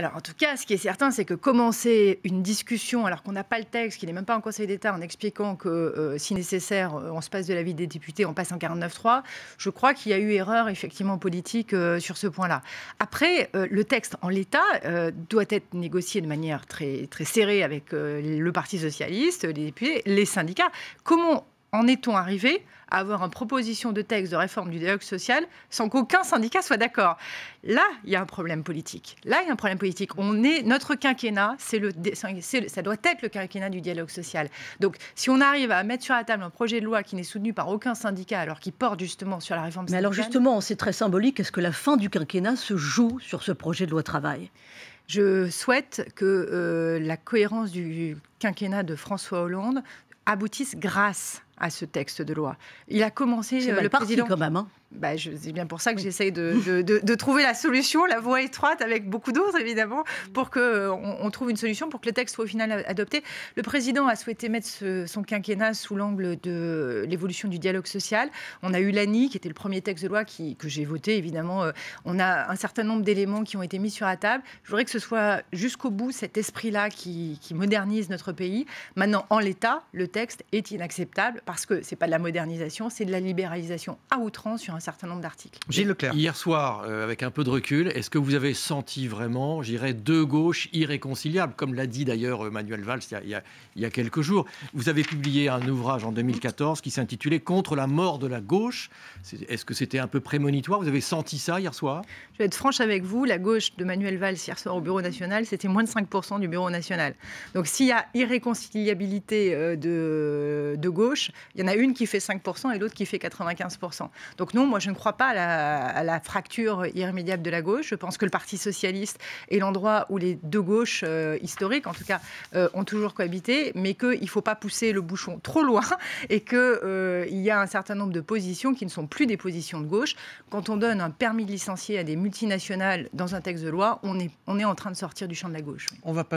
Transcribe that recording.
Alors en tout cas, ce qui est certain, c'est que commencer une discussion alors qu'on n'a pas le texte, qu'il n'est même pas en Conseil d'État, en expliquant que euh, si nécessaire, euh, on se passe de l'avis des députés, on passe en 49-3, je crois qu'il y a eu erreur effectivement politique euh, sur ce point-là. Après, le texte en l'état doit être négocié de manière très, très serrée avec le Parti socialiste, les députés, les syndicats. Comment en est-on arrivé à avoir une proposition de texte de réforme du dialogue social sans qu'aucun syndicat soit d'accord Là, il y a un problème politique. Là, il y a un problème politique. On est notre quinquennat, c'est le, ça doit être le quinquennat du dialogue social. Donc, si on arrive à mettre sur la table un projet de loi qui n'est soutenu par aucun syndicat, alors qu'il porte justement sur la réforme. Mais alors justement, c'est très symbolique. Est-ce que la fin du quinquennat se joue sur ce projet de loi travail je souhaite que euh, la cohérence du quinquennat de François Hollande aboutisse grâce à ce texte de loi. Il a commencé euh, le parti, quand même. Bah, c'est bien pour ça que j'essaye de, de, de, trouver la solution, la voie étroite avec beaucoup d'autres évidemment, pour qu'on euh, on trouve une solution pour que le texte soit au final adopté. Le président a souhaité mettre son quinquennat sous l'angle de l'évolution du dialogue social. On a eu l'ANI, qui était le premier texte de loi qui, que j'ai voté évidemment. Euh, on a un certain nombre d'éléments qui ont été mis sur la table. Je voudrais que ce soit jusqu'au bout cet esprit-là qui, qui modernise notre pays. Maintenant, en l'état, le texte est inacceptable parce que c'est pas de la modernisation, c'est de la libéralisation à outrance sur un certain nombre d'articles. Gilles Leclerc. Hier soir, euh, avec un peu de recul, est-ce que vous avez senti vraiment, j'irais, deux gauches irréconciliables, comme l'a dit d'ailleurs euh, Manuel Valls il y, a, quelques jours Vous avez publié un ouvrage en 2014 qui s'intitulait Contre la mort de la gauche. Est-ce que c'était un peu prémonitoire Vous avez senti ça hier soir Je vais être franche avec vous, la gauche de Manuel Valls hier soir au Bureau national, c'était moins de 5% du Bureau national. Donc s'il y a irréconciliabilité euh, de, de gauche, il y en a une qui fait 5% et l'autre qui fait 95%. Donc non, moi je ne crois pas à la, fracture irrémédiable de la gauche. Je pense que le Parti socialiste est l'endroit où les deux gauches euh, historiques, en tout cas, euh, ont toujours cohabité, mais qu'il ne faut pas pousser le bouchon trop loin et qu'il euh, y a un certain nombre de positions qui ne sont plus des positions de gauche. Quand on donne un permis de licencier à des multinationales dans un texte de loi, on est, en train de sortir du champ de la gauche. On va